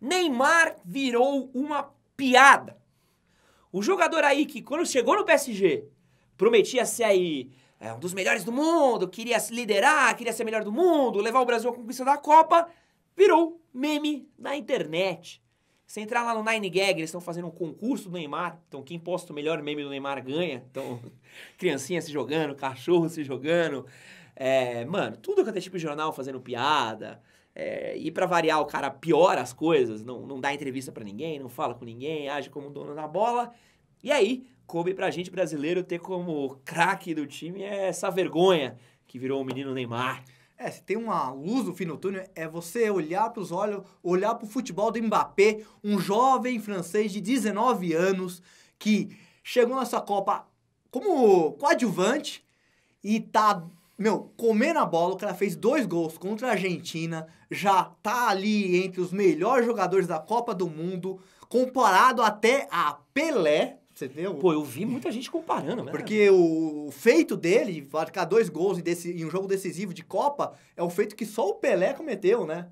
Neymar virou uma piada. O jogador aí que quando chegou no PSG prometia ser aí é, um dos melhores do mundo, queria se liderar, queria ser melhor do mundo, levar o Brasil à conquista da Copa, virou meme na internet. Você entrar lá no Nine Gag, eles estão fazendo um concurso do Neymar. Então, quem posta o melhor meme do Neymar ganha. Então, criancinha se jogando, cachorro se jogando. É, mano, tudo que é tipo de jornal fazendo piada. É, e para variar, o cara piora as coisas, não, não dá entrevista para ninguém, não fala com ninguém, age como dono da bola. E aí, coube pra gente brasileiro ter como craque do time essa vergonha que virou o menino Neymar. É, se tem uma luz no fim do túnel, é você olhar para os olhos, olhar para o futebol do Mbappé, um jovem francês de 19 anos que chegou nessa Copa como coadjuvante e tá meu, comer na bola, o cara fez dois gols contra a Argentina, já tá ali entre os melhores jogadores da Copa do Mundo, comparado até a Pelé, você entendeu? Pô, eu vi muita gente comparando, né? Porque o feito dele, marcar dois gols em, desse, em um jogo decisivo de Copa, é um feito que só o Pelé cometeu, né?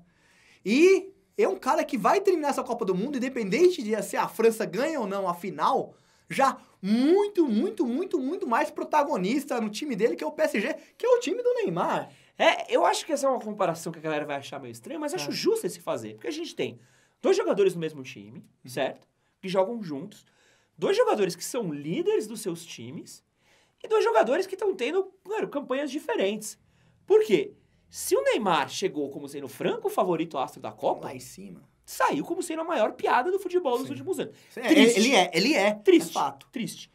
E é um cara que vai terminar essa Copa do Mundo, independente de se a França ganha ou não a final, já muito, muito, muito, muito mais protagonista no time dele, que é o PSG, que é o time do Neymar. É, eu acho que essa é uma comparação que a galera vai achar meio estranha, mas acho é. justo esse fazer. Porque a gente tem dois jogadores no mesmo time, uhum. certo? Que jogam juntos. Dois jogadores que são líderes dos seus times. E dois jogadores que estão tendo, claro, campanhas diferentes. Por quê? Se o Neymar chegou como sendo o franco favorito astro da Copa. Lá em cima saiu como sendo a maior piada do futebol Sim. dos últimos anos. É, Ele é, ele é. é triste. É fato. Triste.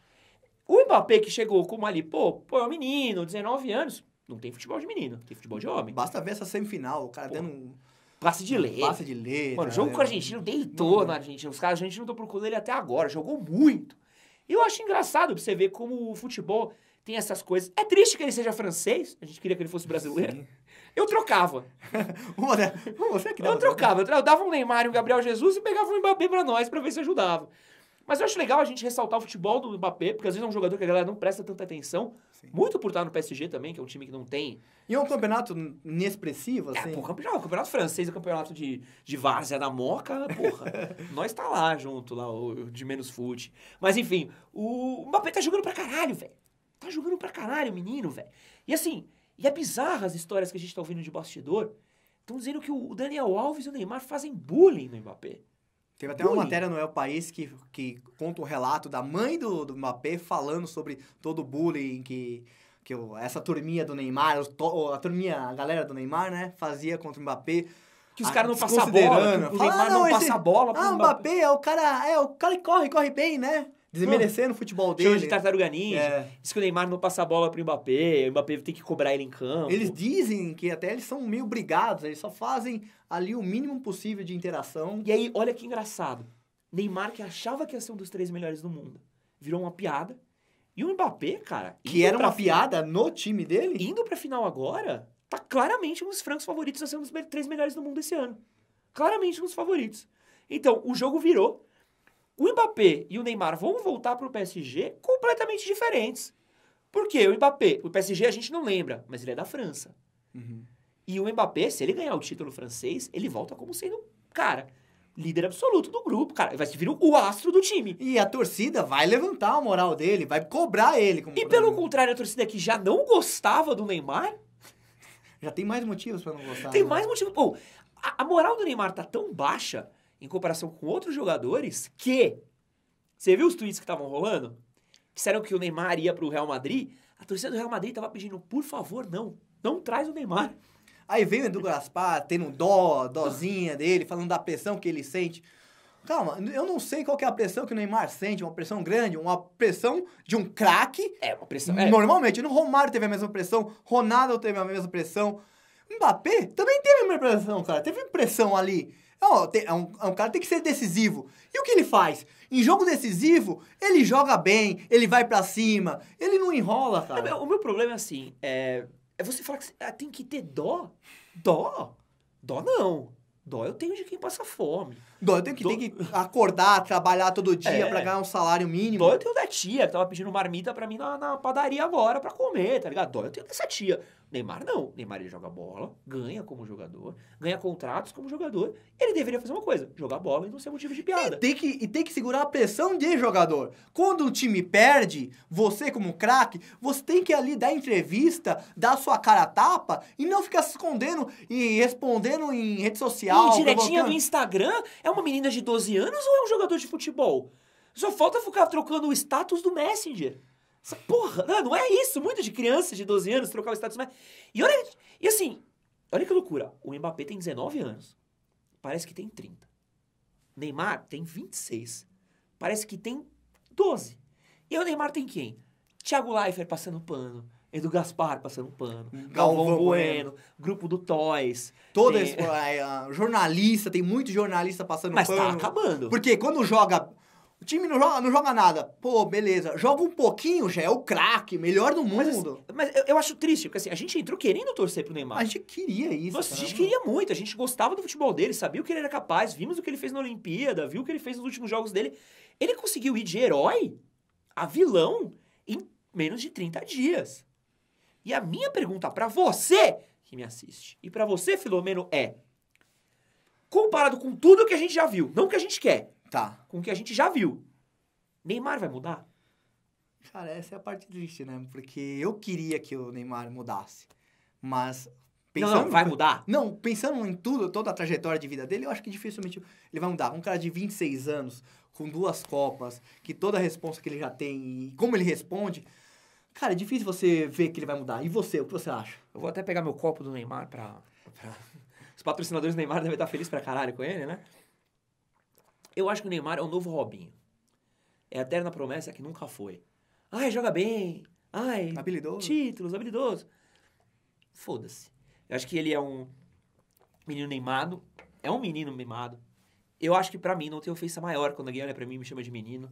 O Mbappé que chegou como ali, pô, pô, é um menino, 19 anos, não tem futebol de menino, tem futebol de homem. Basta ver essa semifinal, o cara pô. dando um... Passe de letra. Passe de letra. Mano, o jogo né? com o argentino deitou na Argentina. Os caras, a gente não tô procurando ele até agora. Jogou muito. E eu acho engraçado pra você ver como o futebol tem essas coisas. É triste que ele seja francês, a gente queria que ele fosse brasileiro. Sim. Eu trocava. É que eu trocava, eu dava um Neymar e um Gabriel Jesus e pegava um Mbappé pra nós pra ver se ajudava. Mas eu acho legal a gente ressaltar o futebol do Mbappé, porque às vezes é um jogador que a galera não presta tanta atenção. Sim. Muito por estar no PSG também, que é um time que não tem. E é um campeonato inexpressivo, é, assim. É, pô, o campeonato, o campeonato francês, o campeonato de, de várzea da Moca, porra. nós tá lá junto, lá, o, de menos fute. Mas enfim, o Mbappé tá jogando pra caralho, velho. Tá jogando pra caralho, menino, velho. E assim, e é bizarra as histórias que a gente tá ouvindo de bastidor. Estão dizendo que o Daniel Alves e o Neymar fazem bullying no Mbappé. Teve até bullying. uma matéria no El País que, que conta o relato da mãe do, do Mbappé falando sobre todo o bullying que, que essa turminha do Neymar, to, a turminha, a galera do Neymar, né, fazia contra o Mbappé. Que os caras não ah, passam a bola, que o Neymar ah, não, não esse, passa a bola. Ah, o Mbappé, Mbappé é o cara, é o cara que corre, corre bem, né? desmerecendo o futebol dele. Chama de tartaruga ninja. É. Diz que o Neymar não passa a bola pro Mbappé, o Mbappé tem que cobrar ele em campo. Eles dizem que até eles são meio brigados, eles só fazem ali o mínimo possível de interação. E aí, olha que engraçado. Neymar, que achava que ia ser um dos três melhores do mundo, virou uma piada. E o Mbappé, cara... Que era uma piada no time dele? Indo pra final agora, tá claramente um dos francos favoritos a ser um dos três melhores do mundo esse ano. Claramente um dos favoritos. Então, o jogo virou o Mbappé e o Neymar vão voltar para o PSG completamente diferentes. Por quê? O Mbappé, o PSG a gente não lembra, mas ele é da França. Uhum. E o Mbappé, se ele ganhar o título francês, ele volta como sendo, cara, líder absoluto do grupo, cara. Vai se virar o astro do time. E a torcida vai levantar a moral dele, vai cobrar ele. Como e pelo contrário, a torcida que já não gostava do Neymar. Já tem mais motivos para não gostar. Tem né? mais motivos. Bom, a, a moral do Neymar tá tão baixa em comparação com outros jogadores que. Você viu os tweets que estavam rolando? Disseram que o Neymar ia para o Real Madrid. A torcida do Real Madrid estava pedindo, por favor, não. Não traz o Neymar. Aí vem o Edu Gaspar tendo dó, dózinha dele, falando da pressão que ele sente. Calma, eu não sei qual é a pressão que o Neymar sente, uma pressão grande, uma pressão de um craque. É, uma pressão. É. Normalmente, no Romário teve a mesma pressão, Ronaldo teve a mesma pressão. Mbappé também teve a mesma pressão, cara. Teve pressão ali. É um, é, um, é um, cara que tem que ser decisivo. E o que ele faz? Em jogo decisivo, ele joga bem, ele vai para cima, ele não enrola, cara. É, o meu problema é assim, é, é você falar que ah, tem que ter dó. Dó? Dó não. Dó eu tenho de quem passa fome. Dói que Do... tem que acordar, trabalhar todo dia é. pra ganhar um salário mínimo. Dói eu tenho da tia, que tava pedindo marmita pra mim na, na padaria agora pra comer, tá ligado? Dói eu tenho dessa tia. Neymar não. Neymar ele joga bola, ganha como jogador, ganha contratos como jogador. Ele deveria fazer uma coisa, jogar bola e não ser motivo de piada. E tem que, e tem que segurar a pressão de jogador. Quando o time perde, você como craque, você tem que ali dar entrevista, dar sua cara a tapa e não ficar se escondendo e respondendo em rede social. E diretinha no Instagram é um uma menina de 12 anos ou é um jogador de futebol? Só falta ficar trocando o status do Messenger. Essa porra, não, não é isso. Muito de criança de 12 anos trocar o status do Messenger. E olha, e assim, olha que loucura. O Mbappé tem 19 anos. Parece que tem 30. Neymar tem 26. Parece que tem 12. E o Neymar tem quem? Thiago Leifert passando pano. Edu Gaspar passando pano, uhum. Galvão, Galvão bueno, bueno, grupo do Toys. Toda tem... É, é jornalista, tem muito jornalista passando Mas tá pano. Mas tá acabando. Porque quando joga... O time não joga, não joga nada. Pô, beleza. Joga um pouquinho, já é o craque, melhor do mundo. Mas, mas eu, eu, acho triste, porque assim, a gente entrou querendo torcer pro Neymar. A gente queria isso. Nossa, a gente queria muito, a gente gostava do futebol dele, sabia o que ele era capaz, vimos o que ele fez na Olimpíada, viu o que ele fez nos últimos jogos dele. Ele conseguiu ir de herói a vilão em menos de 30 dias. E a minha pergunta para você que me assiste e para você, Filomeno, é: comparado com tudo que a gente já viu, não que a gente quer, tá? Com o que a gente já viu, Neymar vai mudar? Cara, essa é a parte triste, né? Porque eu queria que o Neymar mudasse, mas Pensando, não, não, vai mudar? Não, pensando em tudo, toda a trajetória de vida dele, eu acho que dificilmente ele vai mudar. Um cara de 26 anos, com duas Copas, que toda a resposta que ele já tem e como ele responde, Cara, é difícil você ver que ele vai mudar. E você, o que você acha? Eu vou até pegar meu copo do Neymar pra. pra... Os patrocinadores do Neymar devem estar felizes pra caralho com ele, né? Eu acho que o Neymar é o novo Robinho. É a eterna promessa que nunca foi. Ai, joga bem. Ai, habilidoso. títulos, habilidoso. Foda-se. Eu acho que ele é um menino neimado É um menino mimado. Eu acho que para mim não tem ofensa maior quando alguém olha para mim e me chama de menino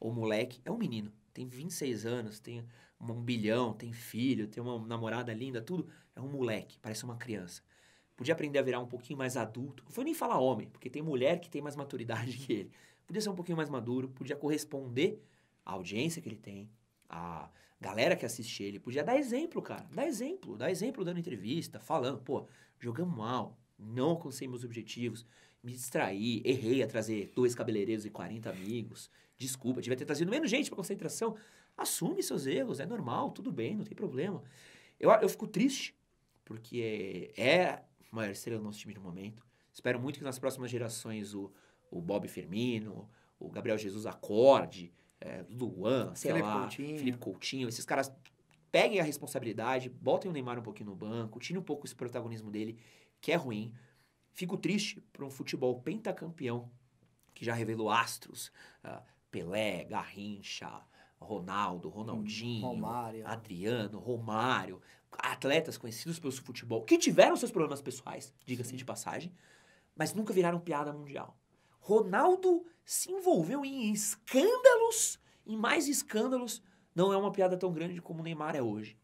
ou moleque. É um menino tem 26 anos, tem um bilhão, tem filho, tem uma namorada linda, tudo. É um moleque, parece uma criança. Podia aprender a virar um pouquinho mais adulto. Não foi nem falar homem, porque tem mulher que tem mais maturidade que ele. Podia ser um pouquinho mais maduro, podia corresponder à audiência que ele tem, à galera que assiste ele. Podia dar exemplo, cara. Dar exemplo. Dar exemplo dando entrevista, falando, pô, jogamos mal, não alcancei meus objetivos, me distraí, errei a trazer dois cabeleireiros e 40 amigos. Desculpa, devia ter trazido menos gente para concentração. Assume seus erros, é normal, tudo bem, não tem problema. Eu, eu fico triste, porque é a é maior estrela do nosso time no momento. Espero muito que nas próximas gerações o, o Bob Firmino, o Gabriel Jesus acorde, é, Luan, sei Felipe lá, Coutinho. Felipe Coutinho, esses caras peguem a responsabilidade, botem o Neymar um pouquinho no banco, tirem um pouco esse protagonismo dele, que é ruim. Fico triste para um futebol pentacampeão que já revelou astros, uh, Pelé, Garrincha, Ronaldo, hum, Ronaldinho, Romário. Adriano, Romário, atletas conhecidos pelo futebol, que tiveram seus problemas pessoais, diga-se de passagem, mas nunca viraram piada mundial. Ronaldo se envolveu em escândalos, em mais escândalos, não é uma piada tão grande como o Neymar é hoje.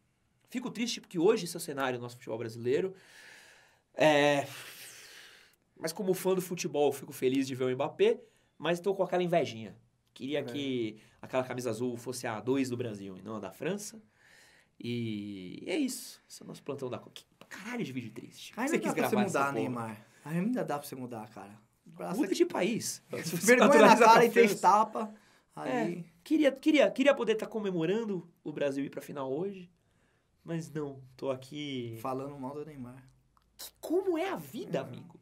Fico triste porque hoje esse é o cenário do nosso futebol brasileiro. É... Mas como fã do futebol, fico feliz de ver o Mbappé, mas estou com aquela invejinha queria que aquela camisa azul fosse a 2 do Brasil e não a da França. E é isso. Esse é o nosso plantão da Copa. Caralho de vídeo triste. Ainda você dá quis pra você mudar, Neymar. Ainda dá pra você mudar, cara. Muda de país. Vergonha na cara e três tapas. É, aí... É, queria, queria, queria poder estar tá comemorando o Brasil ir pra final hoje. Mas não, tô aqui... Falando mal do Neymar. Como é a vida, é. amigo?